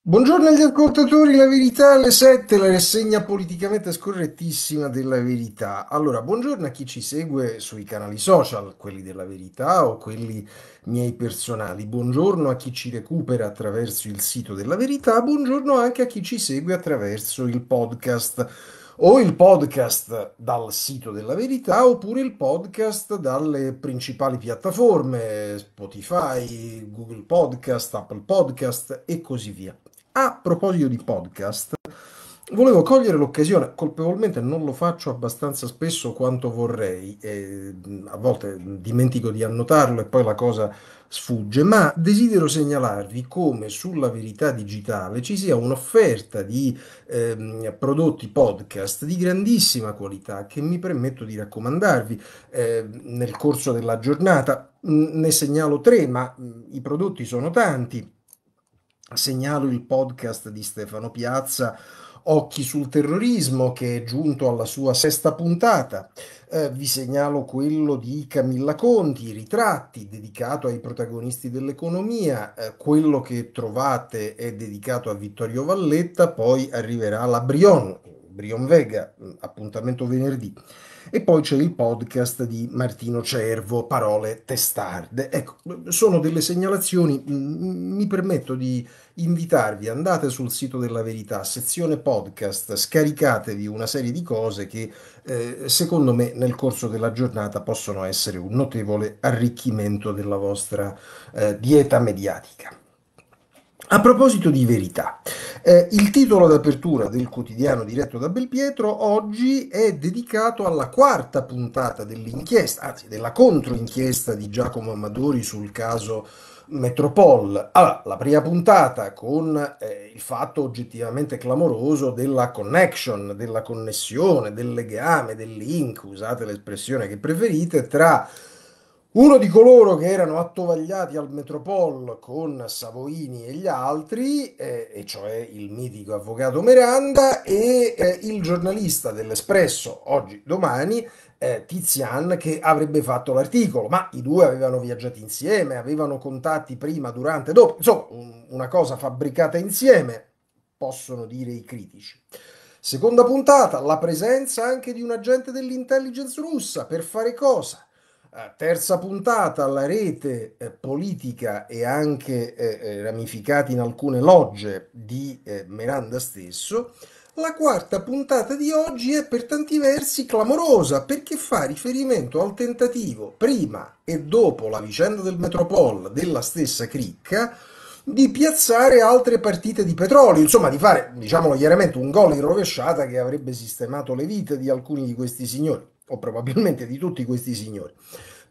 Buongiorno agli ascoltatori, la verità alle 7, la rassegna politicamente scorrettissima della verità. Allora, buongiorno a chi ci segue sui canali social, quelli della verità o quelli miei personali. Buongiorno a chi ci recupera attraverso il sito della verità, buongiorno anche a chi ci segue attraverso il podcast o il podcast dal sito della verità oppure il podcast dalle principali piattaforme Spotify, Google Podcast, Apple Podcast e così via. A proposito di podcast, volevo cogliere l'occasione, colpevolmente non lo faccio abbastanza spesso quanto vorrei, a volte dimentico di annotarlo e poi la cosa sfugge, ma desidero segnalarvi come sulla verità digitale ci sia un'offerta di eh, prodotti podcast di grandissima qualità che mi permetto di raccomandarvi eh, nel corso della giornata. Mm, ne segnalo tre, ma mm, i prodotti sono tanti. Segnalo il podcast di Stefano Piazza Occhi sul terrorismo che è giunto alla sua sesta puntata. Eh, vi segnalo quello di Camilla Conti, i Ritratti, dedicato ai protagonisti dell'economia, eh, quello che trovate è dedicato a Vittorio Valletta, poi arriverà la Brion, Brion Vega, mm, appuntamento venerdì. E poi c'è il podcast di Martino Cervo, Parole Testarde. Ecco, sono delle segnalazioni, mm, mm, mi permetto di invitarvi, andate sul sito della verità, sezione podcast, scaricatevi una serie di cose che eh, secondo me nel corso della giornata possono essere un notevole arricchimento della vostra eh, dieta mediatica. A proposito di verità, eh, il titolo d'apertura del quotidiano diretto da Belpietro oggi è dedicato alla quarta puntata dell'inchiesta, anzi della controinchiesta di Giacomo Amadori sul caso Metropol. Allora, la prima puntata con eh, il fatto oggettivamente clamoroso della connection, della connessione, del legame, del link, usate l'espressione che preferite, tra uno di coloro che erano attovagliati al Metropol con Savoini e gli altri, eh, e cioè il mitico avvocato Miranda, e eh, il giornalista dell'Espresso, oggi domani, eh, Tizian, che avrebbe fatto l'articolo. Ma i due avevano viaggiato insieme, avevano contatti prima, durante, dopo, insomma, un, una cosa fabbricata insieme, possono dire i critici. Seconda puntata, la presenza anche di un agente dell'intelligence russa, per fare cosa? Terza puntata la rete eh, politica e anche eh, eh ramificata in alcune logge di eh, Meranda stesso. La quarta puntata di oggi è per tanti versi clamorosa perché fa riferimento al tentativo, prima e dopo la vicenda del Metropol della stessa Cricca, di piazzare altre partite di petrolio, insomma di fare, diciamolo chiaramente, un gol in rovesciata che avrebbe sistemato le vite di alcuni di questi signori o probabilmente di tutti questi signori.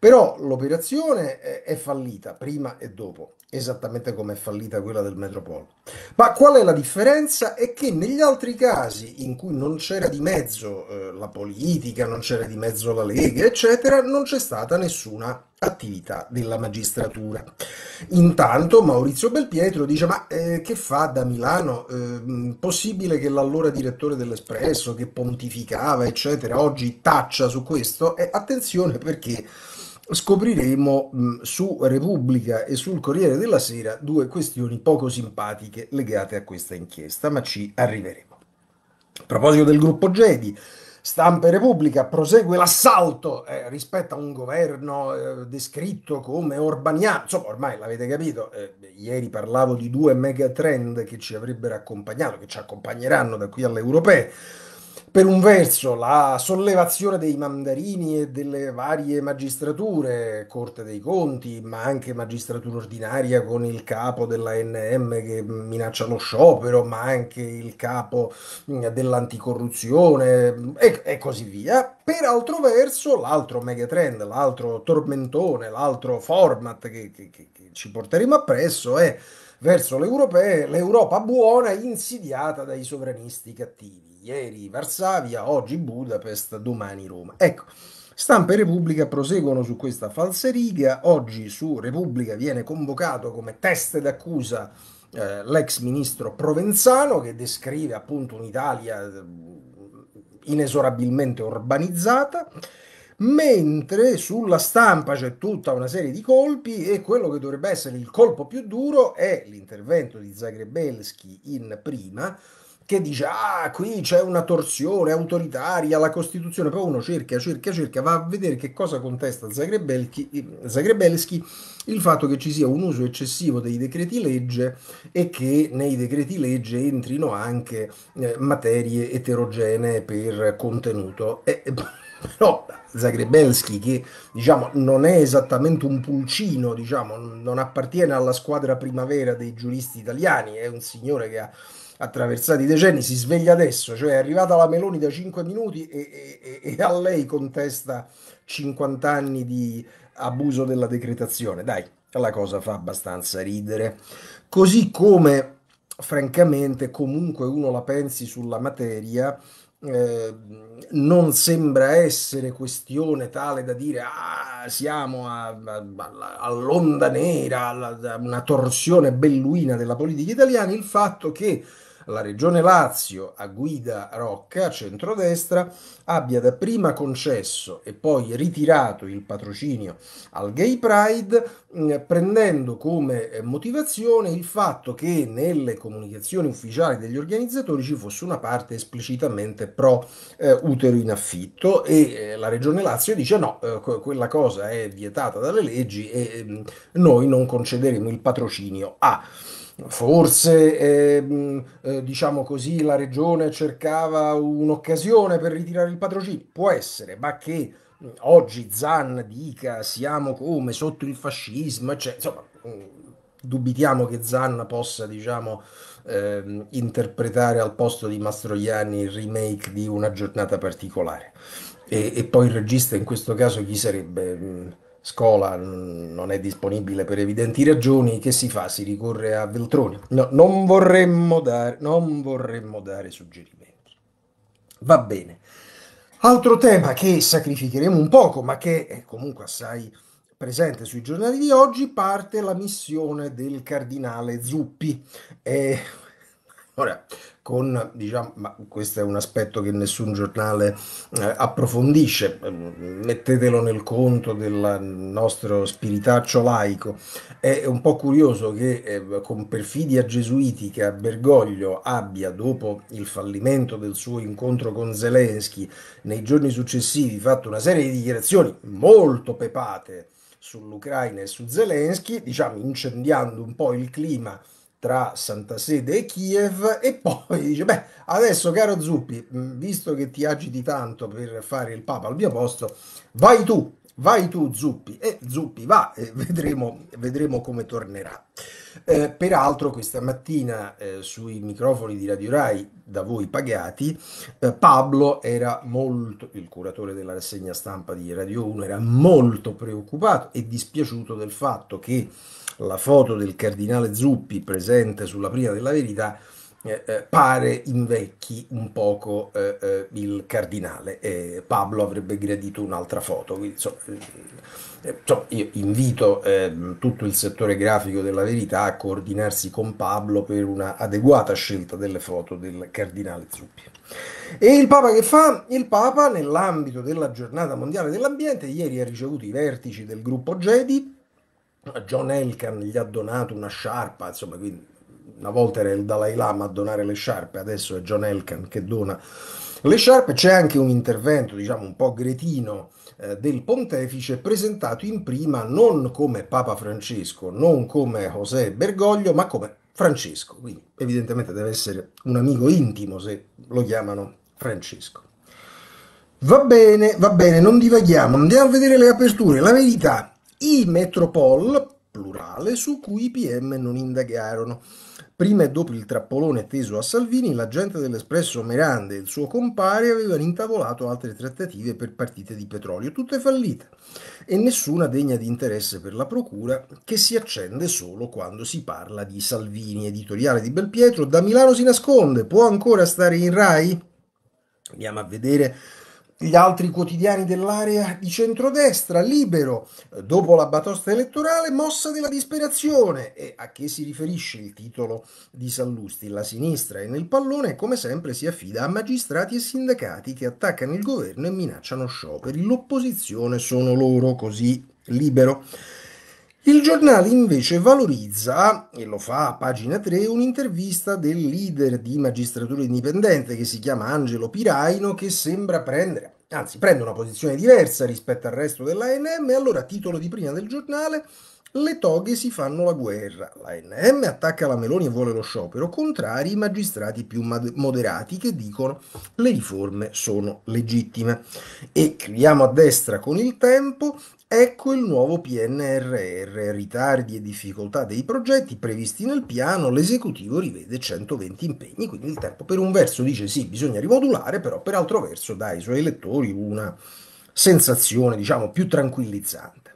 Però l'operazione è fallita prima e dopo, esattamente come è fallita quella del Metropol. Ma qual è la differenza? È che negli altri casi in cui non c'era di mezzo eh, la politica, non c'era di mezzo la Lega, eccetera, non c'è stata nessuna attività della magistratura. Intanto Maurizio Belpietro dice ma eh, che fa da Milano? Eh, mm, possibile che l'allora direttore dell'Espresso che pontificava eccetera oggi taccia su questo? E attenzione perché scopriremo mh, mm, su Repubblica e sul Corriere della Sera due questioni poco simpatiche legate a questa inchiesta, ma ci arriveremo. A proposito del gruppo Gedi, Stampa e Repubblica prosegue l'assalto eh, rispetto a un governo eh, descritto come orbaniano. Insomma, ormai l'avete capito, eh, ieri parlavo di due megatrend che ci avrebbero accompagnato, che ci accompagneranno da qui alle europee per un verso la sollevazione dei mandarini e delle varie magistrature, Corte dei Conti, ma anche magistratura ordinaria con il capo dell'ANM che minaccia lo sciopero, ma anche il capo mm, dell'anticorruzione e, e così via. Per altro verso, l'altro megatrend, l'altro tormentone, l'altro format che, che, che, che ci porteremo appresso è verso l'Europa buona insidiata dai sovranisti cattivi ieri Varsavia, oggi Budapest, domani Roma. Ecco, Stampa e Repubblica proseguono su questa falsariga, oggi su Repubblica viene convocato come teste d'accusa eh, l'ex ministro Provenzano che descrive appunto un'Italia mm, inesorabilmente urbanizzata mentre sulla stampa c'è tutta una serie di colpi e quello che dovrebbe essere il colpo più duro è l'intervento di Zagrebelski in prima, che dice ah qui c'è una torsione autoritaria la Costituzione poi uno cerca cerca cerca va a vedere che cosa contesta Zagrebelski il fatto che ci sia un uso eccessivo dei decreti legge e che nei decreti legge entrino anche eh, materie eterogenee per contenuto eh, e però Zagrebensky che diciamo, non è esattamente un pulcino, diciamo, non appartiene alla squadra primavera dei giuristi italiani, è un signore che ha attraversato i decenni, si sveglia adesso, cioè è arrivata la Meloni da 5 minuti e, e, e a lei contesta 50 anni di abuso della decretazione. Dai, la cosa fa abbastanza ridere. Così come francamente comunque uno la pensi sulla materia, Ehm, non sembra essere questione tale da dire ah, siamo a, a, a, all'onda nera, alla, una torsione belluina della politica italiana, il fatto che la Regione Lazio, a guida Rocca, centrodestra, abbia dapprima concesso e poi ritirato il patrocinio al Gay Pride, mm, prendendo come eh, motivazione il fatto che nelle comunicazioni ufficiali degli organizzatori ci fosse una parte esplicitamente pro eh, utero in affitto e eh, la Regione Lazio dice no, eh, quella cosa è vietata dalle leggi e mm, noi non concederemo il patrocinio a... Forse eh, eh, diciamo così, la regione cercava un'occasione per ritirare il patrocinio, può essere, ma che mm, oggi Zan dica siamo come sotto il fascismo, cioè, insomma, mm, dubitiamo che Zan possa diciamo, eh, interpretare al posto di Mastroianni il remake di una giornata particolare. E, e, poi il regista in questo caso chi sarebbe? Mm, Scola non è disponibile per evidenti ragioni, che si fa? Si ricorre a Veltroni. No, non vorremmo dare, non vorremmo dare suggerimenti. Va bene. Altro tema che sacrificheremo un poco, ma che è comunque assai presente sui giornali di oggi, parte la missione del cardinale Zuppi. Eh, Ora, con, diciamo, ma questo è un aspetto che nessun giornale eh, approfondisce, ehm, mettetelo nel conto del nostro spiritaccio laico. È un po' curioso che eh, con perfidia gesuitica Bergoglio abbia, dopo il fallimento del suo incontro con Zelensky, nei giorni successivi fatto una serie di dichiarazioni molto pepate sull'Ucraina e su Zelensky, diciamo incendiando un po' il clima tra Santa Sede e Kiev e poi dice, beh, adesso caro Zuppi, mm, visto che ti agiti tanto per fare il Papa al mio posto, vai tu, vai tu Zuppi, e Zuppi va e vedremo, vedremo come tornerà. Eh, peraltro questa mattina eh, sui microfoni di Radio Rai da voi pagati, eh, Pablo era molto, il curatore della rassegna stampa di Radio 1, era molto preoccupato e dispiaciuto del fatto che la foto del cardinale Zuppi presente sulla prima della verità eh, eh, pare invecchi un poco eh, eh il cardinale. Eh, Pablo avrebbe gradito un'altra foto. Quindi, so, eh, so, io invito ehm, tutto il settore grafico della verità a coordinarsi con Pablo per una adeguata scelta delle foto del cardinale Zuppi. E il Papa che fa? Il Papa, nell'ambito della giornata mondiale dell'ambiente, ieri ha ricevuto i vertici del gruppo Jedi. John Elkan gli ha donato una sciarpa, insomma, quindi una volta era il Dalai Lama a donare le sciarpe, adesso è John Elkan che dona le sciarpe. C'è anche un intervento, diciamo, un po' gretino eh, del pontefice presentato in prima non come Papa Francesco, non come José Bergoglio, ma come Francesco. Quindi evidentemente deve essere un amico intimo se lo chiamano Francesco. Va bene, va bene, non divaghiamo, andiamo a vedere le aperture. La verità, i Metropol, plurale, su cui i PM non indagarono. Prima e dopo il trappolone teso a Salvini, l'agente dell'Espresso Merande e il suo compare avevano intavolato altre trattative per partite di petrolio, tutte fallite, e nessuna degna di interesse per la Procura, che si accende solo quando si parla di Salvini. Editoriale di Belpietro, da Milano si nasconde, può ancora stare in Rai? Andiamo a vedere gli altri quotidiani dell'area di centrodestra, libero, dopo la batosta elettorale, mossa della disperazione. E a che si riferisce il titolo di Sallusti? La sinistra è nel pallone, e come sempre, si affida a magistrati e sindacati che attaccano il governo e minacciano scioperi. L'opposizione sono loro, così libero. Il giornale invece valorizza, e lo fa a pagina 3, un'intervista del leader di magistratura indipendente che si chiama Angelo Piraino che sembra prendere, anzi prende una posizione diversa rispetto al resto dell'ANM e allora titolo di prima del giornale le toghe si fanno la guerra. L'ANM attacca la Meloni e vuole lo sciopero, contrari i magistrati più moderati che dicono le riforme sono legittime. E chiudiamo a destra con il tempo, Ecco il nuovo PNRR, ritardi e difficoltà dei progetti previsti nel piano, l'esecutivo rivede 120 impegni, quindi il tempo per un verso dice sì, bisogna rimodulare, però per altro verso dà ai suoi elettori una sensazione, diciamo, più tranquillizzante.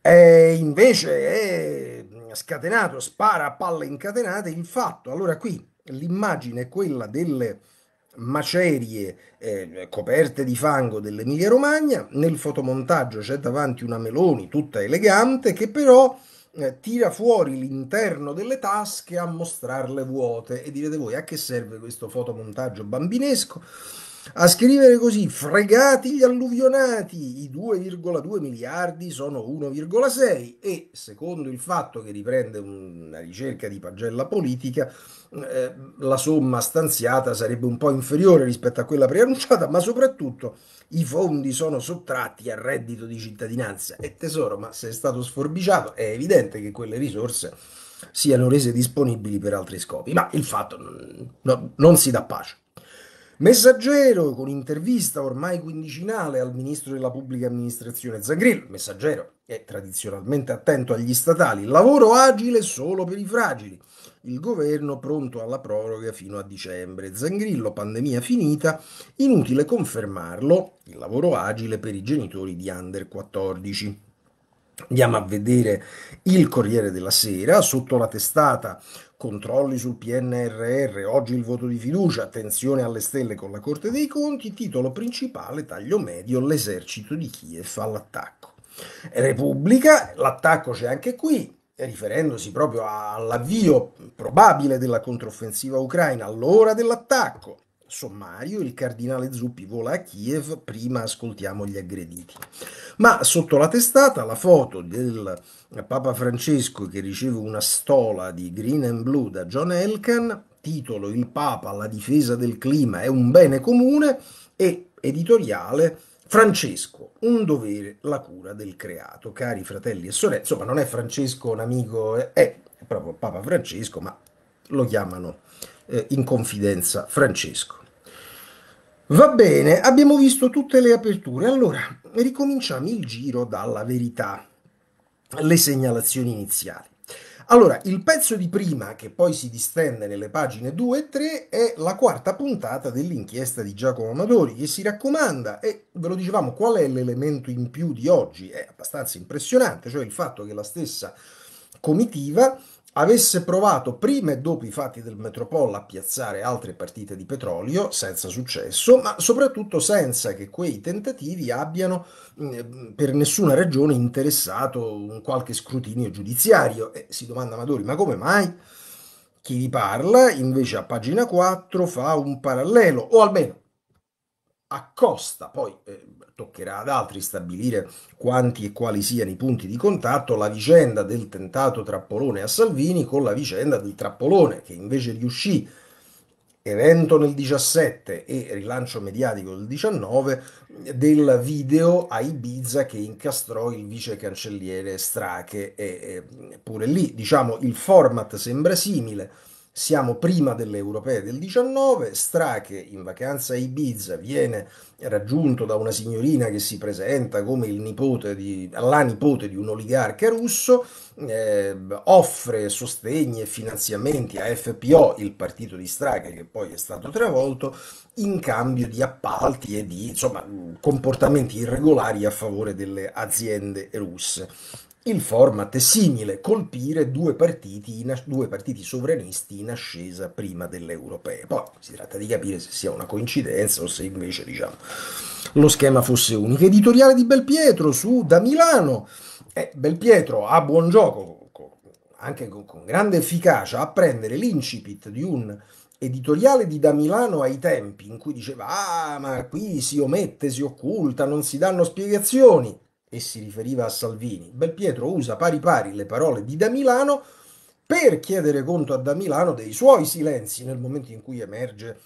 E invece è scatenato, spara a palle incatenate il fatto, allora qui l'immagine è quella delle macerie eh, coperte di fango dell'Emilia Romagna, nel fotomontaggio c'è davanti una Meloni tutta elegante che però eh, tira fuori l'interno delle tasche a mostrarle vuote e direte voi a che serve questo fotomontaggio bambinesco? A scrivere così, fregati gli alluvionati, i 2,2 miliardi sono 1,6 e secondo il fatto che riprende una ricerca di pagella politica, eh, la somma stanziata sarebbe un po' inferiore rispetto a quella preannunciata, ma soprattutto i fondi sono sottratti al reddito di cittadinanza. E tesoro, ma se è stato sforbiciato è evidente che quelle risorse siano rese disponibili per altri scopi, ma il fatto no, non si dà pace. Messaggero con intervista ormai quindicinale al ministro della pubblica amministrazione Zangrillo. Messaggero è tradizionalmente attento agli statali. Lavoro agile solo per i fragili. Il governo pronto alla proroga fino a dicembre. Zangrillo, pandemia finita, inutile confermarlo, il lavoro agile per i genitori di under 14. Andiamo a vedere il Corriere della Sera, sotto la testata controlli sul PNRR, oggi il voto di fiducia, attenzione alle stelle con la Corte dei Conti, titolo principale, taglio medio, l'esercito di Kiev all'attacco. Repubblica, l'attacco c'è anche qui, riferendosi proprio all'avvio probabile della controffensiva ucraina, all'ora dell'attacco sommario, il cardinale Zuppi vola a Kiev, prima ascoltiamo gli aggrediti. Ma sotto la testata la foto del Papa Francesco che riceve una stola di Green and Blue da John Elkan, titolo Il Papa alla difesa del clima è un bene comune e editoriale Francesco, un dovere, la cura del creato. Cari fratelli e sorelle, insomma non è Francesco un amico, è, è proprio Papa Francesco, ma lo chiamano eh, in confidenza Francesco. Va bene, abbiamo visto tutte le aperture. Allora, ricominciamo il giro dalla verità, le segnalazioni iniziali. Allora, il pezzo di prima, che poi si distende nelle pagine 2 e 3, è la quarta puntata dell'inchiesta di Giacomo Amadori, che si raccomanda, e ve lo dicevamo, qual è l'elemento in più di oggi? È abbastanza impressionante, cioè il fatto che la stessa comitiva avesse provato prima e dopo i fatti del Metropol a piazzare altre partite di petrolio, senza successo, ma soprattutto senza che quei tentativi abbiano mm, per nessuna ragione interessato un qualche scrutinio giudiziario. E si domanda Amadori, ma come mai? Chi vi parla invece a pagina 4 fa un parallelo, o almeno accosta poi... Eh, toccherà ad altri stabilire quanti e quali siano i punti di contatto, la vicenda del tentato trappolone a Salvini con la vicenda di Trappolone che invece riuscì evento nel 17 e rilancio mediatico del 19 del video a Ibiza che incastrò il vice cancelliere Strache e, e pure lì diciamo il format sembra simile siamo prima delle europee del 19, Strache in vacanza a Ibiza viene raggiunto da una signorina che si presenta come il nipote di, la nipote di un oligarca russo, eh, offre sostegni e finanziamenti a FPO, il partito di Strache che poi è stato travolto, in cambio di appalti e di insomma, comportamenti irregolari a favore delle aziende russe. Il format è simile, colpire due partiti, due partiti sovranisti in ascesa prima delle europee. Poi si tratta di capire se sia una coincidenza o se invece diciamo, lo schema fosse unico. Editoriale di Belpietro su Da Milano. Eh, Belpietro ha buon gioco, anche con, con grande efficacia, a prendere l'incipit di un editoriale di Da Milano ai tempi in cui diceva ah ma qui si omette, si occulta, non si danno spiegazioni e si riferiva a Salvini. Belpietro usa pari pari le parole di Da Milano per chiedere conto a Da Milano dei suoi silenzi nel momento in cui emerge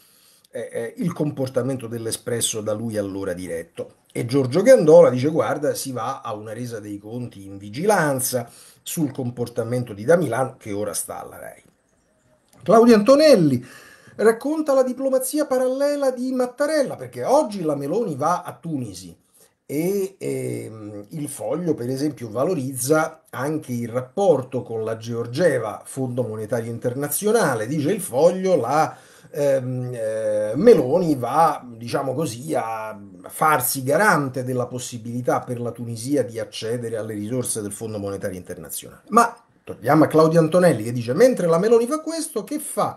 eh, eh, il comportamento dell'espresso da lui allora diretto. E Giorgio Gandola dice guarda si va a una resa dei conti in vigilanza sul comportamento di Da Milano che ora sta alla RAI. Claudio Antonelli racconta la diplomazia parallela di Mattarella perché oggi la Meloni va a Tunisi e ehm, il foglio per esempio valorizza anche il rapporto con la Georgieva, Fondo Monetario Internazionale, dice il foglio la ehm, eh, Meloni va, diciamo così, a farsi garante della possibilità per la Tunisia di accedere alle risorse del Fondo Monetario Internazionale. Ma torniamo a Claudio Antonelli che dice mentre la Meloni fa questo, che fa?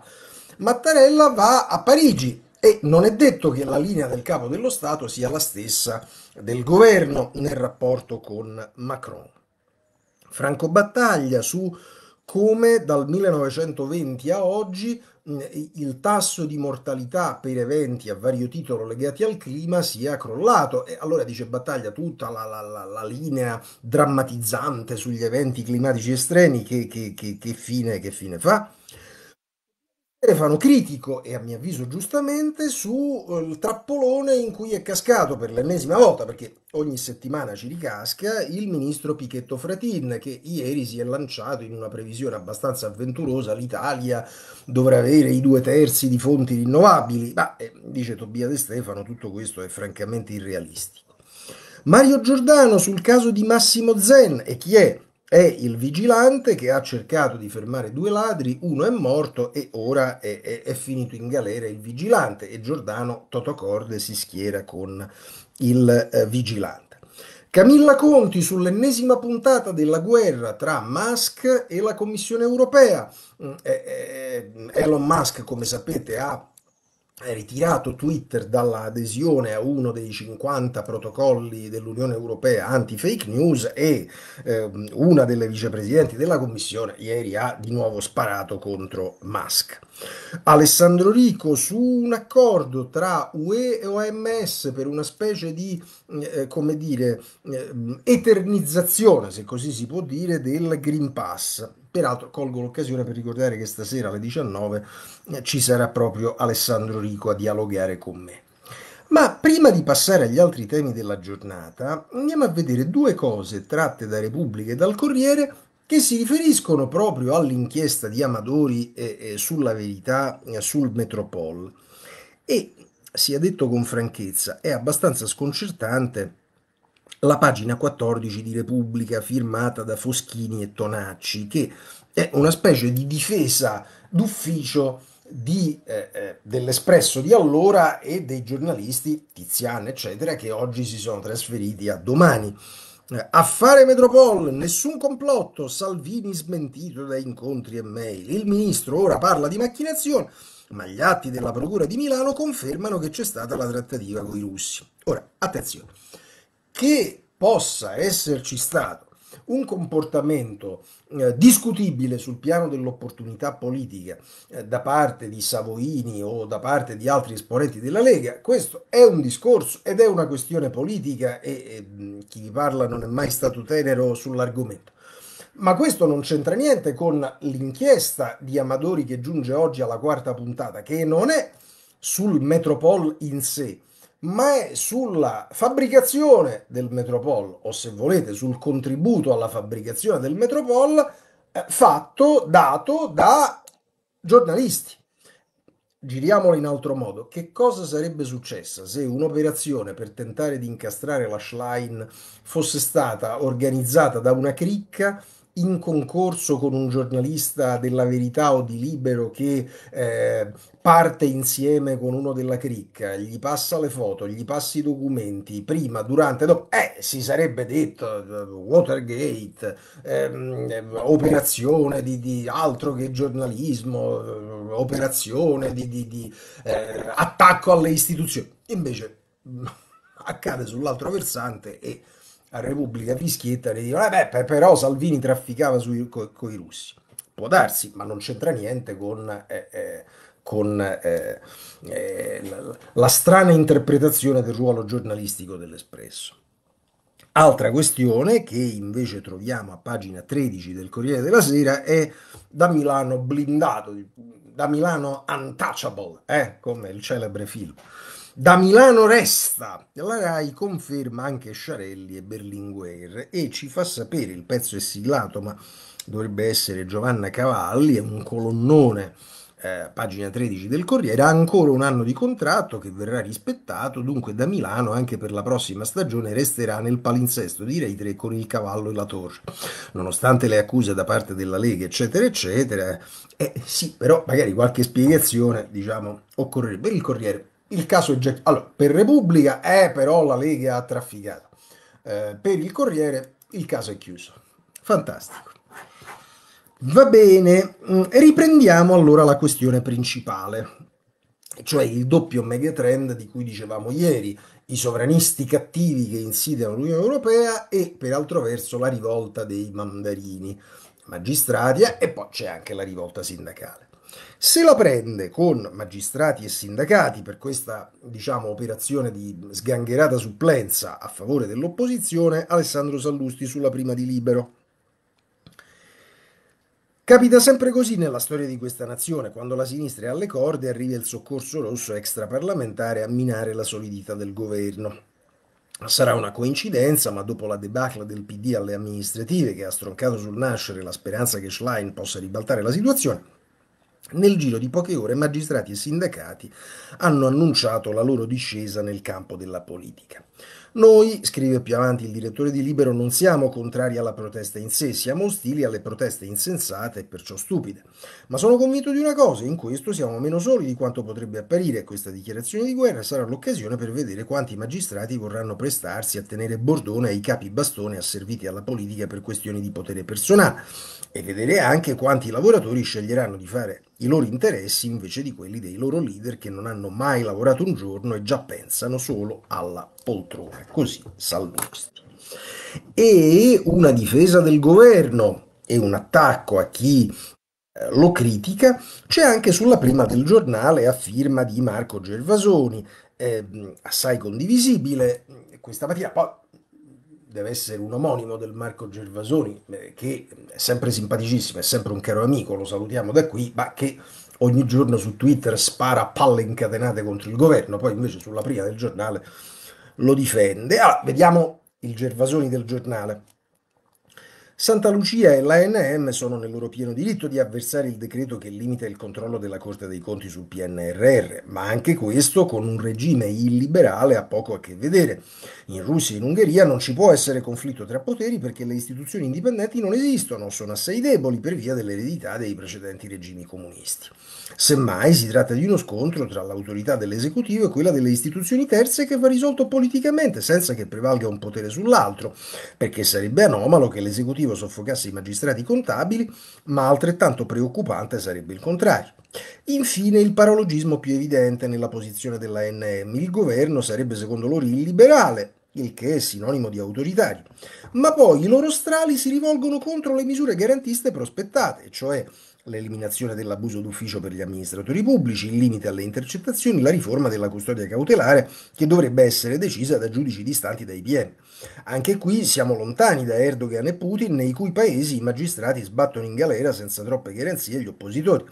Mattarella va a Parigi e non è detto che la linea del capo dello Stato sia la stessa del governo nel rapporto con Macron. Franco Battaglia su come dal 1920 a oggi il tasso di mortalità per eventi a vario titolo legati al clima sia crollato e allora dice Battaglia tutta la, la, la linea drammatizzante sugli eventi climatici estremi che, che, che, che fine, fine fa? Stefano critico, e a mio avviso giustamente, sul eh, trappolone in cui è cascato per l'ennesima volta, perché ogni settimana ci ricasca, il ministro Pichetto Fratin, che ieri si è lanciato in una previsione abbastanza avventurosa, l'Italia dovrà avere i due terzi di fonti rinnovabili, ma eh, dice Tobia De Stefano, tutto questo è francamente irrealistico. Mario Giordano sul caso di Massimo Zen, e chi è? è il vigilante che ha cercato di fermare due ladri, uno è morto e ora è, è, è finito in galera il vigilante e Giordano Totocorde si schiera con il eh, vigilante. Camilla Conti sull'ennesima puntata della guerra tra Musk e la Commissione europea. Mm, Elon Musk, come sapete, ha ritirato Twitter dall'adesione a uno dei 50 protocolli dell'Unione Europea anti-fake news e eh, una delle vicepresidenti della Commissione ieri ha di nuovo sparato contro Musk. Alessandro Rico su un accordo tra UE e OMS per una specie di, mm, eh, come dire, eh, eternizzazione, se così si può dire, del Green Pass peraltro colgo l'occasione per ricordare che stasera alle 19 eh, ci sarà proprio Alessandro Rico a dialogare con me. Ma prima di passare agli altri temi della giornata, andiamo a vedere due cose tratte da Repubblica e dal Corriere che si riferiscono proprio all'inchiesta di Amadori eh, eh, sulla verità eh, sul Metropol. E sia detto con franchezza, è abbastanza sconcertante la pagina 14 di Repubblica firmata da Foschini e Tonacci, che è una specie di difesa d'ufficio di, eh, eh dell'Espresso di allora e dei giornalisti Tiziano, eccetera, che oggi si sono trasferiti a domani. Affare Metropol, nessun complotto, Salvini smentito da incontri e mail. Il ministro ora parla di macchinazione, ma gli atti della Procura di Milano confermano che c'è stata la trattativa con i russi. Ora, attenzione che possa esserci stato un comportamento eh, discutibile sul piano dell'opportunità politica eh, da parte di Savoini o da parte di altri esponenti della Lega, questo è un discorso ed è una questione politica e, e mm, chi vi parla non è mai stato tenero sull'argomento. Ma questo non c'entra niente con l'inchiesta di Amadori che giunge oggi alla quarta puntata, che non è sul Metropol in sé, ma è sulla fabbricazione del Metropol, o se volete sul contributo alla fabbricazione del Metropol, eh, fatto, dato da giornalisti. Giriamolo in altro modo, che cosa sarebbe successa se un'operazione per tentare di incastrare la Schlein fosse stata organizzata da una cricca in concorso con un giornalista della Verità o di Libero che eh, parte insieme con uno della cricca, gli passa le foto, gli passa i documenti, prima, durante, dopo, eh, si sarebbe detto eh, Watergate, ehm, operazione di, di, altro che giornalismo, eh, operazione di, di, di eh, attacco alle istituzioni. Invece accade sull'altro versante e a Repubblica Fischietta le dicono eh però Salvini trafficava sui, co, coi russi può darsi ma non c'entra niente con, eh, eh, con eh, eh la, la strana interpretazione del ruolo giornalistico dell'Espresso Altra questione che invece troviamo a pagina 13 del Corriere della Sera è da Milano blindato, da Milano untouchable, eh? come il celebre film. Da Milano resta, la RAI conferma anche Sciarelli e Berlinguer e ci fa sapere, il pezzo è siglato ma dovrebbe essere Giovanna Cavalli, è un colonnone, eh, pagina 13 del Corriere, ha ancora un anno di contratto che verrà rispettato, dunque da Milano anche per la prossima stagione resterà nel palinsesto di Rai 3 con il cavallo e la torre. Nonostante le accuse da parte della Lega, eccetera, eccetera, eh sì, però magari qualche spiegazione, diciamo, occorrerebbe. Il Corriere il caso è già... Allora, per Repubblica è eh, però la Lega ha trafficato. Eh, per il Corriere il caso è chiuso. Fantastico. Va bene, mm, riprendiamo allora la questione principale, cioè il doppio megatrend di cui dicevamo ieri, i sovranisti cattivi che insidiano l'Unione Europea e per altro verso la rivolta dei mandarini magistrati eh, e poi c'è anche la rivolta sindacale. Se la prende con magistrati e sindacati per questa diciamo, operazione di sgangherata supplenza a favore dell'opposizione, Alessandro Sallusti sulla prima di libero. Capita sempre così nella storia di questa nazione, quando la sinistra è alle corde arriva il soccorso rosso extraparlamentare a minare la solidità del governo. Sarà una coincidenza, ma dopo la debacle del PD alle amministrative che ha stroncato sul nascere la speranza che Schlein possa ribaltare la situazione, nel giro di poche ore magistrati e sindacati hanno annunciato la loro discesa nel campo della politica. Noi, scrive più avanti il direttore di Libero, non siamo contrari alla protesta in sé, siamo ostili alle proteste insensate e perciò stupide. Ma sono convinto di una cosa, in questo siamo meno soli di quanto potrebbe apparire. Questa dichiarazione di guerra sarà l'occasione per vedere quanti magistrati vorranno prestarsi a tenere bordone ai capi bastone asserviti alla politica per questioni di potere personale e vedere anche quanti lavoratori sceglieranno di fare i loro interessi invece di quelli dei loro leader che non hanno mai lavorato un giorno e già pensano solo alla poltrona. Così Sallusti. E una difesa del governo e un attacco a chi eh, lo critica c'è anche sulla prima del giornale a firma di Marco Gervasoni, eh, assai condivisibile mm, questa mattina. Poi deve essere un omonimo del Marco Gervasoni, eh, che è sempre simpaticissimo, è sempre un caro amico, lo salutiamo da qui, ma che ogni giorno su Twitter spara palle incatenate contro il governo, poi invece sulla prima del giornale lo difende. Allora, vediamo il Gervasoni del giornale. Santa Lucia e l'ANM sono nel loro pieno diritto di avversare il decreto che limita il controllo della Corte dei Conti sul PNRR, ma anche questo con un regime illiberale ha poco a che vedere. In Russia e in Ungheria non ci può essere conflitto tra poteri perché le istituzioni indipendenti non esistono, sono assai deboli per via dell'eredità dei precedenti regimi comunisti. Semmai si tratta di uno scontro tra l'autorità dell'esecutivo e quella delle istituzioni terze che va risolto politicamente senza che prevalga un potere sull'altro, perché sarebbe anomalo che l'esecutivo obiettivo soffocasse i magistrati contabili, ma altrettanto preoccupante sarebbe il contrario. Infine il paralogismo più evidente nella posizione della NM. Il governo sarebbe secondo loro illiberale, il che è sinonimo di autoritario. Ma poi i loro strali si rivolgono contro le misure garantiste prospettate, cioè l'eliminazione dell'abuso d'ufficio per gli amministratori pubblici, il limite alle intercettazioni, la riforma della custodia cautelare che dovrebbe essere decisa da giudici distanti dai PM. Anche qui siamo lontani da Erdogan e Putin, nei cui paesi i magistrati sbattono in galera senza troppe garanzie gli oppositori.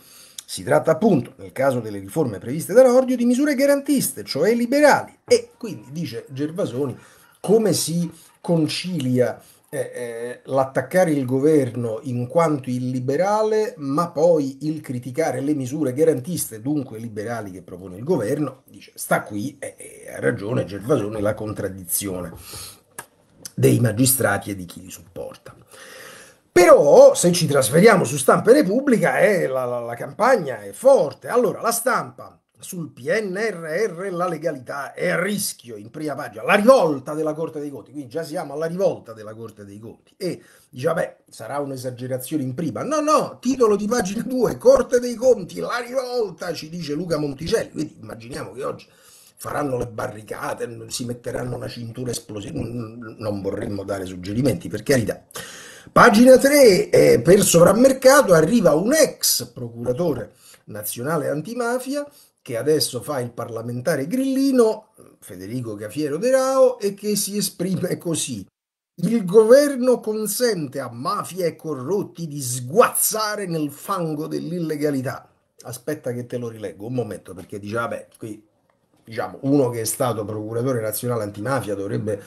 Si tratta appunto, nel caso delle riforme previste da Nordio, di misure garantiste, cioè liberali. E quindi, dice Gervasoni, come si concilia eh, eh, l'attaccare il governo in quanto illiberale, ma poi il criticare le misure garantiste, dunque liberali, che propone il governo, dice, sta qui, eh, ha ragione Gervasoni, la contraddizione dei magistrati e di chi li supporta. Però se ci trasferiamo su Stampa e Repubblica eh, la, la, la campagna è forte. Allora, la stampa sul PNRR la legalità è a rischio in prima pagina, la rivolta della Corte dei Conti, quindi già siamo alla rivolta della Corte dei Conti e dice vabbè sarà un'esagerazione in prima, no no, titolo di pagina 2, Corte dei Conti, la rivolta ci dice Luca Monticelli, quindi immaginiamo che oggi faranno le barricate, si metteranno una cintura esplosiva, non vorremmo dare suggerimenti per carità. Pagina 3, eh, per sovrammercato arriva un ex procuratore nazionale antimafia che adesso fa il parlamentare grillino, Federico Gafiero De Rao, e che si esprime così. Il governo consente a mafie e corrotti di sguazzare nel fango dell'illegalità. Aspetta che te lo rileggo un momento perché dice, vabbè, qui diciamo, uno che è stato procuratore nazionale antimafia dovrebbe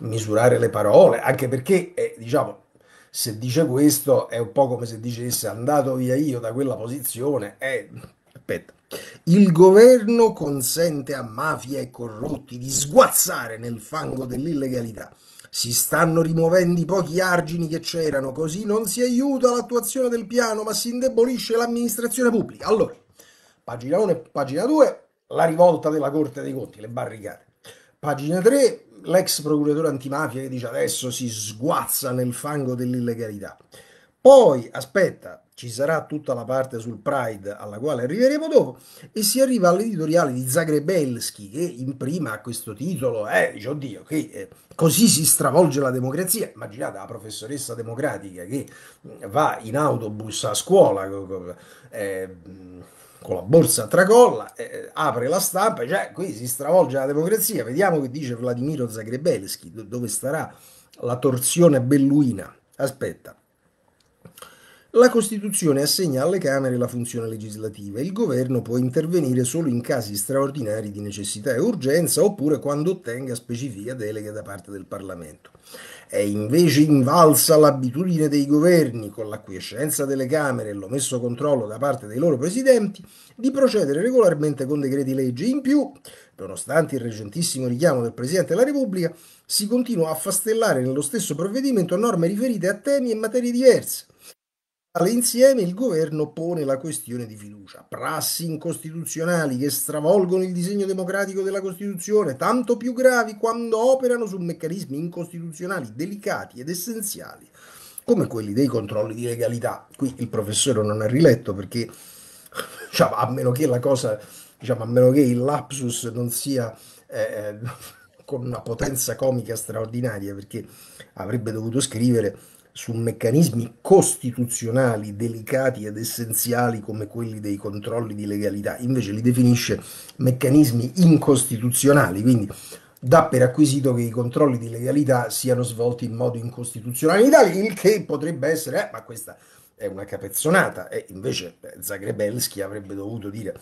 misurare le parole, anche perché, eh, diciamo, se dice questo è un po' come se dicesse andato via io da quella posizione, eh, aspetta, il governo consente a mafia e corrotti di sguazzare nel fango dell'illegalità. Si stanno rimuovendo i pochi argini che c'erano, così non si aiuta l'attuazione del piano, ma si indebolisce l'amministrazione pubblica. Allora, pagina 1 e pagina 2 la rivolta della Corte dei Conti, le barricate. Pagina 3, l'ex procuratore antimafia che dice adesso si sguazza nel fango dell'illegalità. Poi, aspetta, ci sarà tutta la parte sul Pride alla quale arriveremo dopo e si arriva all'editoriale di Zagrebelski che in prima ha questo titolo eh, dice oddio che eh, così si stravolge la democrazia immaginate la professoressa democratica che mm, va in autobus a scuola eh, mm, con la borsa tracolla, eh, apre la stampa e cioè, qui si stravolge la democrazia. Vediamo che dice Vladimiro Zagrebelsky, do- dove starà la torsione belluina. Aspetta. La Costituzione assegna alle Camere la funzione legislativa e il governo può intervenire solo in casi straordinari di necessità e urgenza oppure quando ottenga specifica delega da parte del Parlamento. È invece invalsa l'abitudine dei governi, con l'acquiescenza delle Camere e l'omesso controllo da parte dei loro presidenti, di procedere regolarmente con decreti legge. In più, nonostante il recentissimo richiamo del Presidente della Repubblica, si continua a fastellare nello stesso provvedimento norme riferite a temi e materie diverse All'insieme il governo pone la questione di fiducia, prassi incostituzionali che stravolgono il disegno democratico della Costituzione, tanto più gravi quando operano su meccanismi incostituzionali delicati ed essenziali, come quelli dei controlli di legalità. Qui il professore non ha riletto perché, diciamo, a meno che la cosa, diciamo, a meno che il lapsus non sia... Eh, con una potenza comica straordinaria perché avrebbe dovuto scrivere su meccanismi costituzionali delicati ed essenziali come quelli dei controlli di legalità, invece li definisce meccanismi incostituzionali, quindi dà per acquisito che i controlli di legalità siano svolti in modo incostituzionale in Italia, il che potrebbe essere, eh, ma questa è una capezzonata, e invece Zagrebelski avrebbe dovuto dire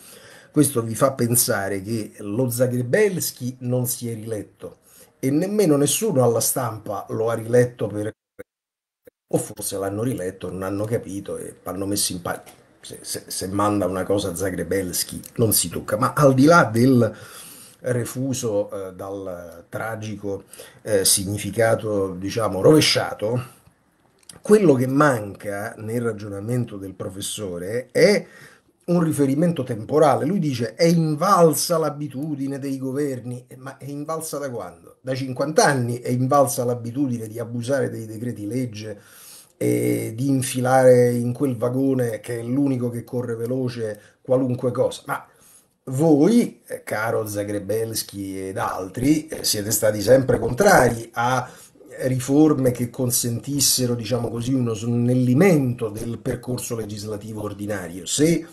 questo vi fa pensare che lo Zagrebelski non si è riletto e nemmeno nessuno alla stampa lo ha riletto per o forse l'hanno riletto, non hanno capito e hanno messo in pagina. Se, se, se, manda una cosa a Zagrebelski non si tocca, ma al di là del refuso eh, dal tragico eh, significato, diciamo, rovesciato, quello che manca nel ragionamento del professore è un riferimento temporale. Lui dice è invalsa l'abitudine dei governi, eh, ma è invalsa da quando? Da 50 anni è invalsa l'abitudine di abusare dei decreti legge e di infilare in quel vagone che è l'unico che corre veloce qualunque cosa. Ma voi, eh, caro Zagrebelski ed altri, eh, siete stati sempre contrari a riforme che consentissero, diciamo così, uno snellimento del percorso legislativo ordinario. Se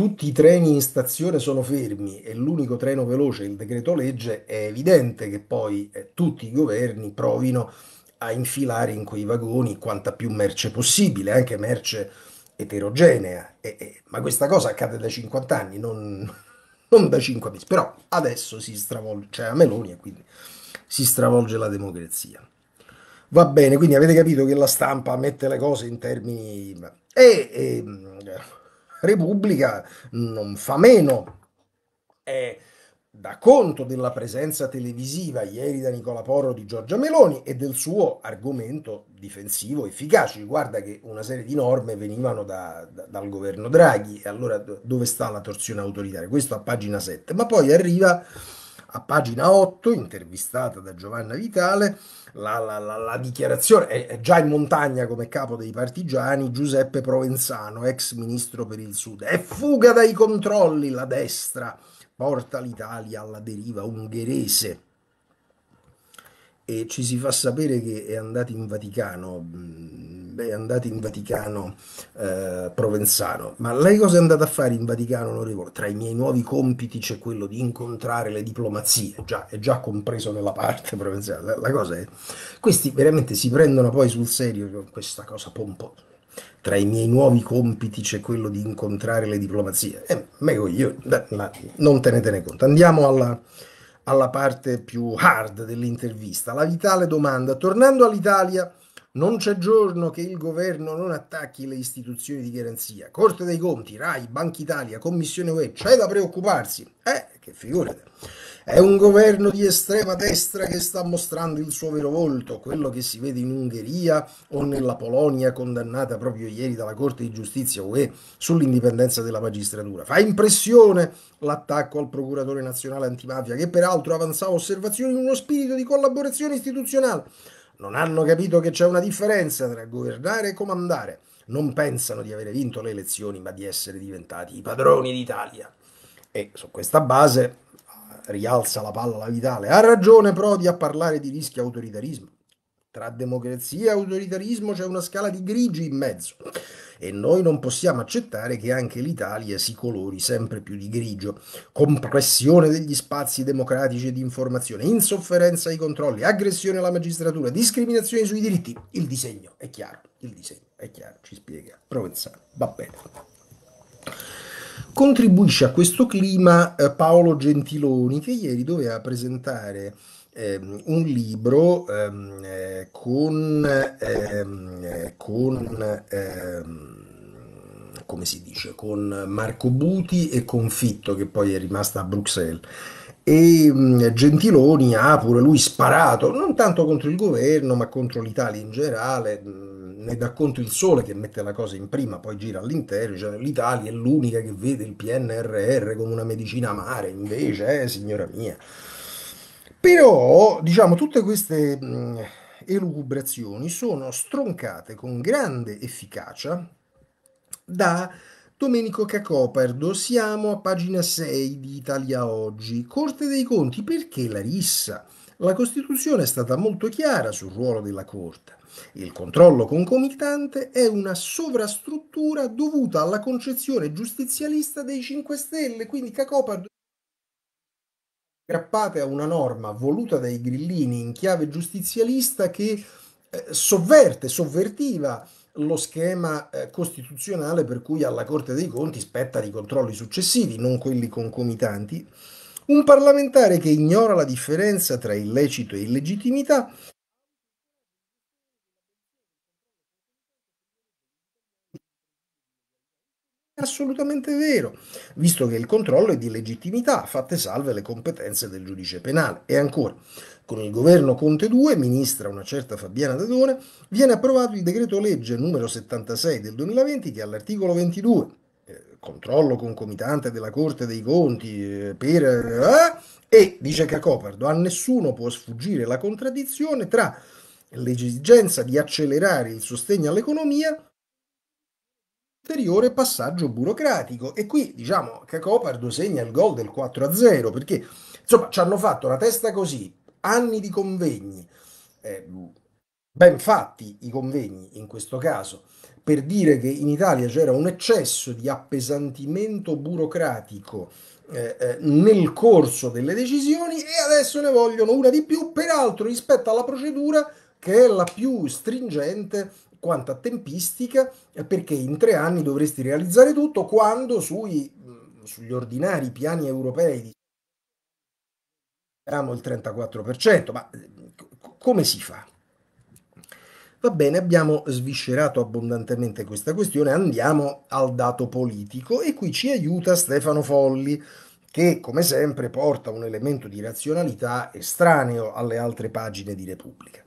tutti i treni in stazione sono fermi e l'unico treno veloce è il decreto legge, è evidente che poi eh, tutti i governi provino a infilare in quei vagoni quanta più merce possibile, anche merce eterogenea. E, e, ma questa cosa accade da 50 anni, non, non da 5 mesi. Però adesso si stravolge, c'è cioè la Meloni e quindi si stravolge la democrazia. Va bene, quindi avete capito che la stampa mette le cose in termini... E, e ehm, Repubblica non fa meno. È da conto della presenza televisiva ieri da Nicola Porro di Giorgia Meloni e del suo argomento difensivo efficace. Guarda che una serie di norme venivano da, da, dal governo Draghi, e allora dove sta la torsione autoritaria? Questo a pagina 7. Ma poi arriva a pagina 8, intervistata da Giovanna Vitale, la, la, la, la dichiarazione è, è, già in montagna come capo dei partigiani Giuseppe Provenzano, ex ministro per il Sud. È fuga dai controlli la destra, porta l'Italia alla deriva ungherese. E ci si fa sapere che è andato in Vaticano mm, lei è andata in Vaticano eh, Provenzano, ma lei cosa è andata a fare in Vaticano, onorevole? Tra i miei nuovi compiti c'è quello di incontrare le diplomazie, già, è già compreso nella parte provenzale, La, la cosa è, questi veramente si prendono poi sul serio con questa cosa pomposa tra i miei nuovi compiti c'è quello di incontrare le diplomazie. Eh, meglio io, non tenetene conto. Andiamo alla, alla parte più hard dell'intervista, la vitale domanda. Tornando all'Italia, non c'è giorno che il governo non attacchi le istituzioni di garanzia. Corte dei Conti, RAI, Banca Italia, Commissione UE, c'è da preoccuparsi. Eh, che figurate. È un governo di estrema destra che sta mostrando il suo vero volto, quello che si vede in Ungheria o nella Polonia condannata proprio ieri dalla Corte di Giustizia UE sull'indipendenza della magistratura. Fa impressione l'attacco al procuratore nazionale antimafia che peraltro avanzava osservazioni in uno spirito di collaborazione istituzionale non hanno capito che c'è una differenza tra governare e comandare. Non pensano di avere vinto le elezioni, ma di essere diventati i padroni d'Italia. E su questa base ah, rialza la palla la Vitale. Ha ragione Prodi a parlare di rischio autoritarismo. Tra democrazia e autoritarismo c'è una scala di grigi in mezzo e noi non possiamo accettare che anche l'Italia si colori sempre più di grigio. Compressione degli spazi democratici e di informazione, insofferenza ai controlli, aggressione alla magistratura, discriminazione sui diritti. Il disegno è chiaro, il disegno è chiaro, ci spiega Provenzano. Va bene. Contribuisce a questo clima eh, Paolo Gentiloni che ieri doveva presentare ehm, un libro ehm, eh, con, ehm, eh, con ehm, come si dice, con Marco Buti e con Fitto, che poi è rimasta a Bruxelles. E mm, Gentiloni ha pure lui sparato, non tanto contro il governo, ma contro l'Italia in generale. Mm, ne dà conto il sole che mette la cosa in prima, poi gira all'interno. Cioè, L'Italia è l'unica che vede il PNRR come una medicina amare, invece, eh, signora mia. Però, diciamo, tutte queste mh, elucubrazioni sono stroncate con grande efficacia da Domenico Cacopardo. siamo a pagina 6 di Italia Oggi. Corte dei Conti, perché la rissa? La Costituzione è stata molto chiara sul ruolo della Corte. Il controllo concomitante è una sovrastruttura dovuta alla concezione giustizialista dei 5 Stelle, quindi Cacopardo aggrappate a una norma voluta dai grillini in chiave giustizialista che eh, sovverte, sovvertiva lo schema eh, costituzionale per cui alla Corte dei Conti spetta i controlli successivi, non quelli concomitanti. Un parlamentare che ignora la differenza tra illecito e illegittimità assolutamente vero, visto che il controllo è di legittimità, fatte salve le competenze del giudice penale. E ancora, con il governo Conte 2, ministra una certa Fabiana Dadone, viene approvato il decreto legge numero 76 del 2020 che all'articolo 22, eh, controllo concomitante della Corte dei Conti eh, per... Eh, e, dice Cacopardo, a nessuno può sfuggire la contraddizione tra l'esigenza di accelerare il sostegno all'economia ulteriore passaggio burocratico. E qui diciamo che Copardo segna il gol del 4-0 perché insomma ci hanno fatto la testa così, anni di convegni, eh, ben fatti i convegni in questo caso, per dire che in Italia c'era un eccesso di appesantimento burocratico eh, eh nel corso delle decisioni e adesso ne vogliono una di più, peraltro rispetto alla procedura che è la più stringente quanta tempistica, eh, perché in tre anni dovresti realizzare tutto, quando sui, mm, sugli ordinari piani europei diciamo il 34%, ma eh, come si fa? Va bene, abbiamo sviscerato abbondantemente questa questione, andiamo al dato politico e qui ci aiuta Stefano Folli che come sempre porta un elemento di razionalità estraneo alle altre pagine di Repubblica.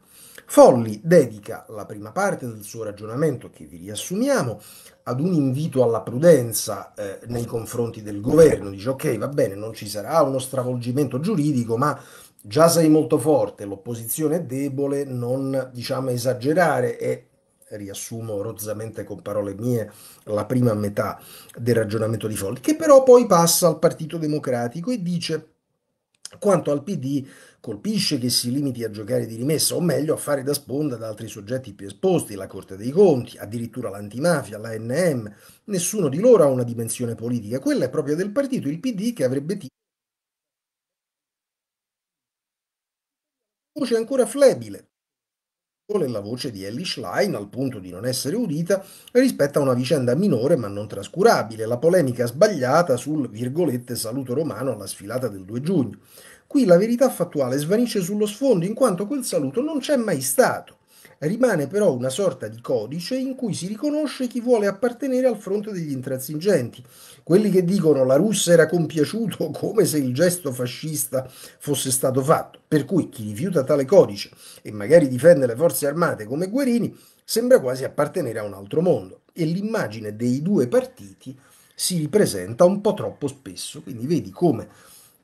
Folli dedica la prima parte del suo ragionamento, che vi riassumiamo, ad un invito alla prudenza eh, nei confronti del governo. Dice ok, va bene, non ci sarà uno stravolgimento giuridico, ma già sei molto forte, l'opposizione è debole, non diciamo esagerare e riassumo rozzamente con parole mie la prima metà del ragionamento di Folli, che però poi passa al Partito Democratico e dice quanto al PD Colpisce che si limiti a giocare di rimessa, o meglio a fare da sponda ad altri soggetti più esposti, la Corte dei Conti, addirittura l'antimafia, l'ANM. Nessuno di loro ha una dimensione politica, quella è proprio del partito, il PD, che avrebbe tirato voce ancora flebile, la voce di Ellie Schlein, al punto di non essere udita, rispetto a una vicenda minore ma non trascurabile, la polemica sbagliata sul virgolette saluto romano alla sfilata del 2 giugno. Qui la verità fattuale svanisce sullo sfondo in quanto quel saluto non c'è mai stato. Rimane però una sorta di codice in cui si riconosce chi vuole appartenere al fronte degli intransigenti. Quelli che dicono la Russia era compiaciuto come se il gesto fascista fosse stato fatto. Per cui chi rifiuta tale codice e magari difende le forze armate come Guerini sembra quasi appartenere a un altro mondo. E l'immagine dei due partiti si ripresenta un po' troppo spesso. Quindi vedi come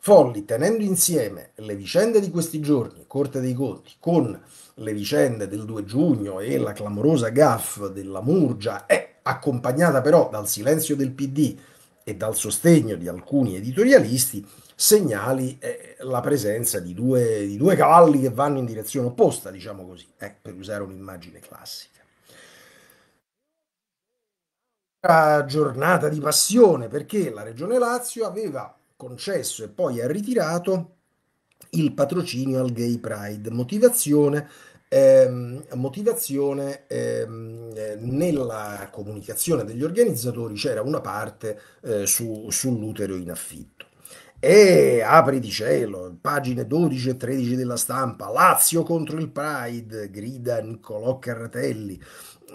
Folli, tenendo insieme le vicende di questi giorni, Corte dei Conti, con le vicende del 2 giugno e la clamorosa gaff della Murgia, è accompagnata però dal silenzio del PD e dal sostegno di alcuni editorialisti, segnali eh, la presenza di due, di due, cavalli che vanno in direzione opposta, diciamo così, eh, per usare un'immagine classica. Una giornata di passione perché la Regione Lazio aveva concesso e poi ha ritirato il patrocinio al Gay Pride. Motivazione, ehm, motivazione ehm, eh, nella comunicazione degli organizzatori c'era una parte eh, su, sull'utero in affitto. E apri di cielo, pagine 12 e 13 della stampa, Lazio contro il Pride, grida Niccolò Carratelli.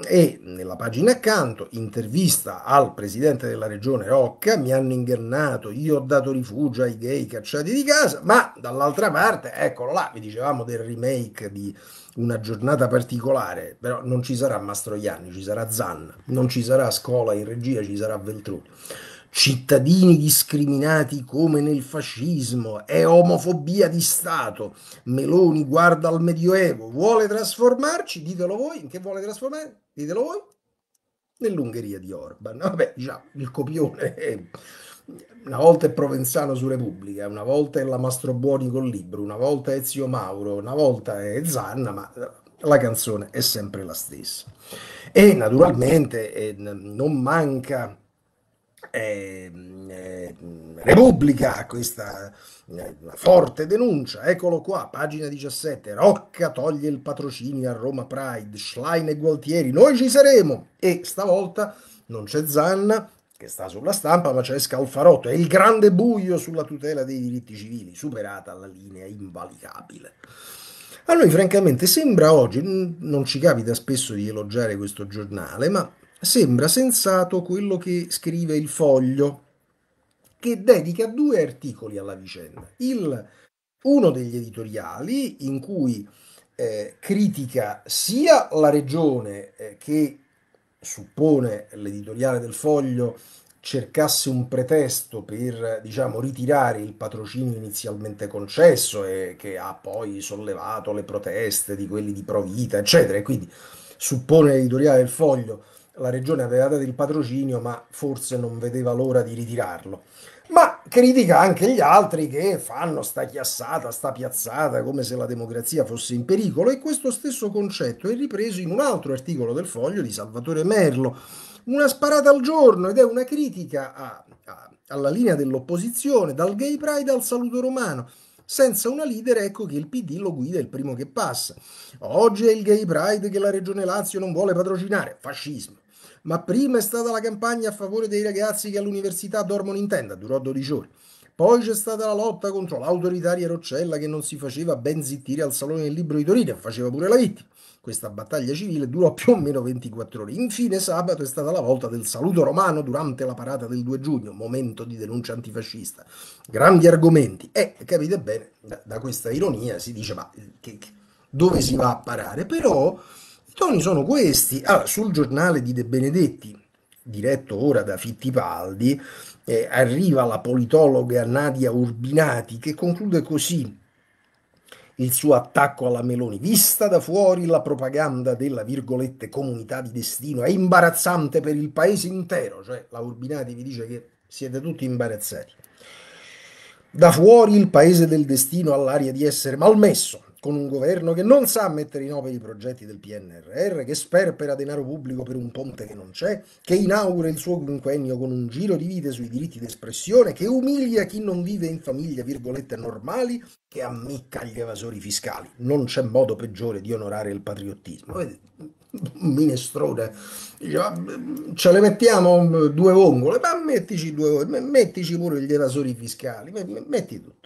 E nella pagina accanto, intervista al presidente della regione Rocca, mi hanno ingannato, io ho dato rifugio ai gay cacciati di casa, ma dall'altra parte, eccolo là, vi dicevamo del remake di una giornata particolare, però non ci sarà Mastroianni, ci sarà Zanna, non ci sarà Scola in regia, ci sarà Veltroni cittadini discriminati come nel fascismo, è omofobia di Stato, Meloni guarda al Medioevo, vuole trasformarci, ditelo voi, in che vuole trasformare? Ditelo voi, nell'Ungheria di Orban. Vabbè, già, il copione è... Una volta è Provenzano su Repubblica, una volta è la Mastrobuoni col libro, una volta è Zio Mauro, una volta è Zanna, ma la canzone è sempre la stessa. E naturalmente eh, non manca Ehm, eh, Repubblica, questa eh, forte denuncia, eccolo qua, pagina 17, Rocca toglie il patrocinio a Roma Pride, Schlein e Gualtieri, noi ci saremo e stavolta non c'è Zanna che sta sulla stampa, ma c'è Scalfarotto, è il grande buio sulla tutela dei diritti civili, superata la linea invalicabile. A noi francamente sembra oggi, non ci capita spesso di elogiare questo giornale, ma sembra sensato quello che scrive il foglio, che dedica due articoli alla vicenda. Il, uno degli editoriali in cui eh, critica sia la regione eh, che suppone l'editoriale del foglio cercasse un pretesto per diciamo, ritirare il patrocinio inizialmente concesso e che ha poi sollevato le proteste di quelli di Provita, eccetera, e quindi suppone l'editoriale del foglio la regione aveva dato il patrocinio, ma forse non vedeva l'ora di ritirarlo. Ma critica anche gli altri che fanno sta chiassata, sta piazzata, come se la democrazia fosse in pericolo. E questo stesso concetto è ripreso in un altro articolo del foglio di Salvatore Merlo. Una sparata al giorno ed è una critica a, a, alla linea dell'opposizione, dal gay pride al saluto romano. Senza una leader ecco che il PD lo guida il primo che passa. Oggi è il gay pride che la regione Lazio non vuole patrocinare. Fascismo ma prima è stata la campagna a favore dei ragazzi che all'università dormono in tenda, durò 12 ore. Poi c'è stata la lotta contro l'autoritaria Roccella che non si faceva ben zittire al Salone del Libro di Torino faceva pure la vittima. Questa battaglia civile durò più o meno 24 ore. Infine sabato è stata la volta del saluto romano durante la parata del 2 giugno, momento di denuncia antifascista. Grandi argomenti. E capite bene, da, questa ironia si dice ma che, dove si va a parare? Però toni sono questi. Allora, sul giornale di De Benedetti, diretto ora da Fittipaldi, eh, arriva la politologa Nadia Urbinati che conclude così il suo attacco alla Meloni. Vista da fuori la propaganda della virgolette comunità di destino è imbarazzante per il paese intero, cioè la Urbinati vi dice che siete tutti imbarazzati. Da fuori il paese del destino all'aria di essere malmesso, con un governo che non sa mettere in opera i progetti del PNRR, che sperpera denaro pubblico per un ponte che non c'è, che inaugura il suo quinquennio con un giro di vite sui diritti d'espressione, che umilia chi non vive in famiglie virgolette normali, che ammicca gli evasori fiscali. Non c'è modo peggiore di onorare il patriottismo. Minestrone, mm, ce le mettiamo mm, due vongole, ma mettici, due, mettici pure gli evasori fiscali, metti tutto.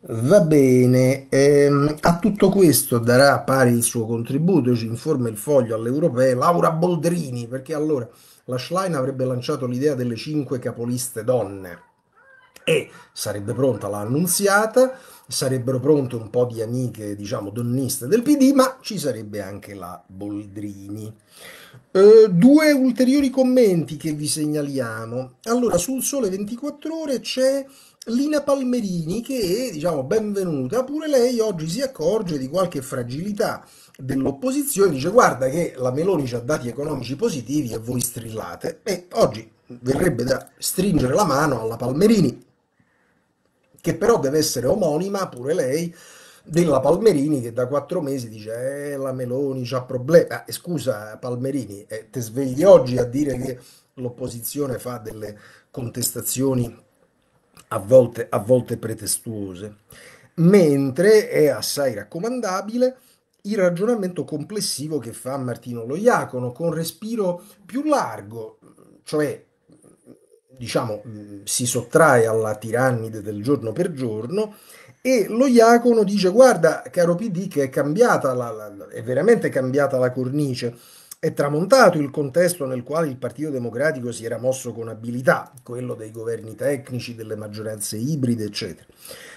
Va bene, ehm, a tutto questo darà pari il suo contributo, ci informa il foglio all'europea Laura Boldrini, perché allora la Schlein avrebbe lanciato l'idea delle cinque capoliste donne e sarebbe pronta l'ha annunziata, sarebbero pronte un po' di amiche, diciamo, donniste del PD, ma ci sarebbe anche la Boldrini. Eh, due ulteriori commenti che vi segnaliamo. Allora, sul Sole 24 Ore c'è Lina Palmerini che, diciamo, benvenuta, pure lei oggi si accorge di qualche fragilità dell'opposizione, dice guarda che la Meloni ci ha dati economici positivi e voi strillate. E oggi verrebbe da stringere la mano alla Palmerini, che però deve essere omonima pure lei della Palmerini che da quattro mesi dice eh, la Meloni c'ha problemi. Ah, scusa Palmerini, eh, te svegli oggi a dire che l'opposizione fa delle contestazioni a volte, a volte pretestuose, mentre è assai raccomandabile il ragionamento complessivo che fa Martino Loiacono con respiro più largo, cioè diciamo mm, si sottrae alla tirannide del giorno per giorno e lo Iacono dice guarda caro PD che è cambiata la, la, è veramente cambiata la cornice è tramontato il contesto nel quale il Partito Democratico si era mosso con abilità, quello dei governi tecnici, delle maggioranze ibride, eccetera.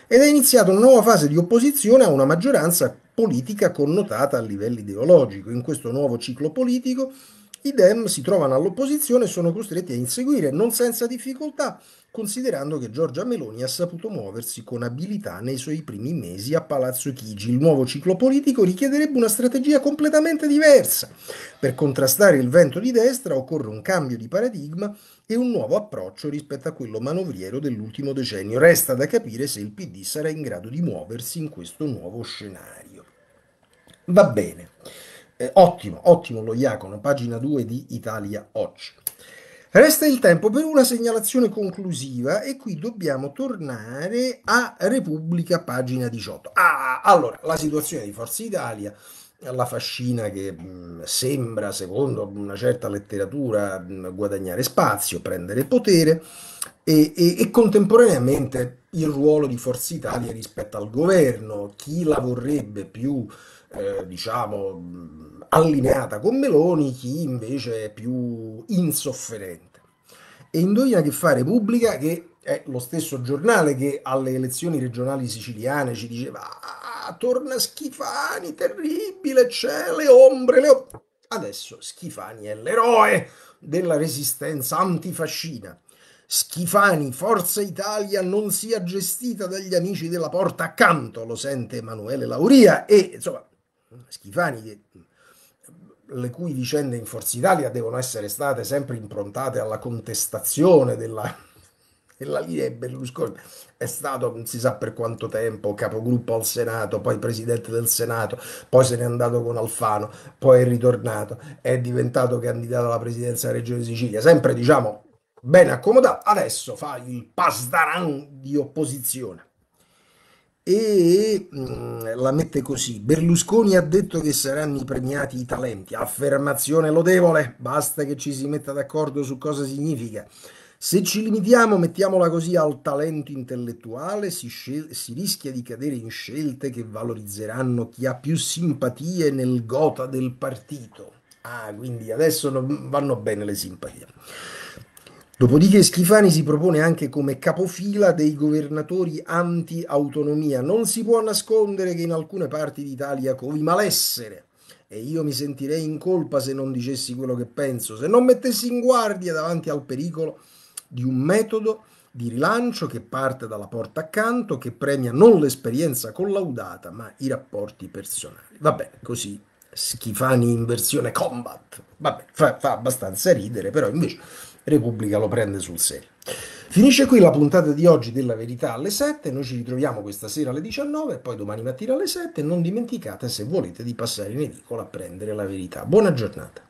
Ed è iniziata una nuova fase di opposizione a una maggioranza politica connotata a livello ideologico. In questo nuovo ciclo politico i Dem si trovano all'opposizione e sono costretti a inseguire, non senza difficoltà, considerando che Giorgia Meloni ha saputo muoversi con abilità nei suoi primi mesi a Palazzo Chigi. Il nuovo ciclo politico richiederebbe una strategia completamente diversa. Per contrastare il vento di destra occorre un cambio di paradigma e un nuovo approccio rispetto a quello manovriero dell'ultimo decennio. Resta da capire se il PD sarà in grado di muoversi in questo nuovo scenario. Va bene. Eh, ottimo, ottimo lo Iacono, pagina 2 di Italia Oggi. Resta il tempo per una segnalazione conclusiva e qui dobbiamo tornare a Repubblica, pagina 18. Ah, allora, la situazione di Forza Italia la fascina che mh, mm, sembra, secondo una certa letteratura, mh, mm, guadagnare spazio, prendere potere e, e, e, contemporaneamente il ruolo di Forza Italia rispetto al governo, chi la vorrebbe più eh, diciamo, mm, allineata con Meloni, chi invece è più insofferente. E indovina che fa Repubblica, che è lo stesso giornale che alle elezioni regionali siciliane ci diceva ah, torna Schifani, terribile, c'è le ombre, le Adesso Schifani è l'eroe della resistenza antifascina. Schifani, Forza Italia non sia gestita dagli amici della porta accanto, lo sente Emanuele Lauria e insomma Schifani, le cui vicende in Forza Italia devono essere state sempre improntate alla contestazione della, della linea Berlusconi, è stato non si sa per quanto tempo capogruppo al Senato, poi presidente del Senato, poi se n'è andato con Alfano, poi è ritornato, è diventato candidato alla presidenza della Regione Sicilia, sempre diciamo bene accomodato, adesso fa il pasdaran di opposizione e mh, mm, la mette così. Berlusconi ha detto che saranno i premiati i talenti, affermazione lodevole, basta che ci si metta d'accordo su cosa significa. Se ci limitiamo, mettiamola così, al talento intellettuale, si, si rischia di cadere in scelte che valorizzeranno chi ha più simpatie nel gota del partito. Ah, quindi adesso non vanno bene le simpatie. Dopodiché Schifani si propone anche come capofila dei governatori anti-autonomia. Non si può nascondere che in alcune parti d'Italia covi malessere e io mi sentirei in colpa se non dicessi quello che penso, se non mettessi in guardia davanti al pericolo di un metodo di rilancio che parte dalla porta accanto, che premia non l'esperienza collaudata, ma i rapporti personali. Vabbè, così Schifani in versione combat. Vabbè, fa, fa abbastanza ridere, però invece Repubblica lo prende sul serio. Finisce qui la puntata di oggi della Verità alle 7, noi ci ritroviamo questa sera alle 19 e poi domani mattina alle 7, non dimenticate se volete di passare in edicola a prendere la verità. Buona giornata.